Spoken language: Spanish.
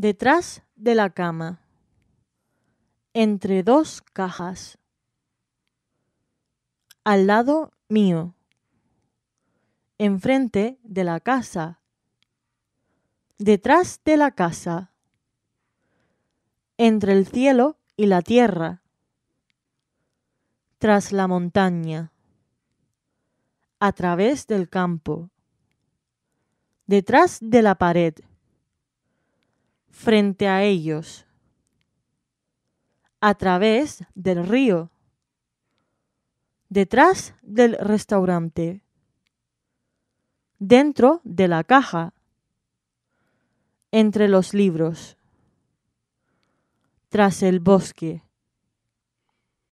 Detrás de la cama. Entre dos cajas. Al lado mío. Enfrente de la casa. Detrás de la casa. Entre el cielo y la tierra. Tras la montaña. A través del campo. Detrás de la pared frente a ellos a través del río, detrás del restaurante, dentro de la caja, entre los libros, tras el bosque.